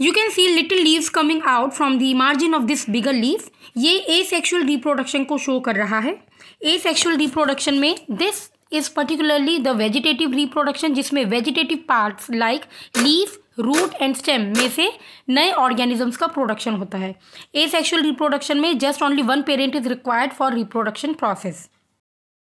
you can see little leaves coming out from the margin of this bigger leave ये asexual reproduction को show कर रहा है asexual reproduction में this is particularly the vegetative reproduction जिसमें vegetative parts like leave root and stem में से नए ऑर्गेनिजम्स का प्रोडक्शन होता है ए सेक्शुअल रिप्रोडक्शन में just only one parent is required for reproduction process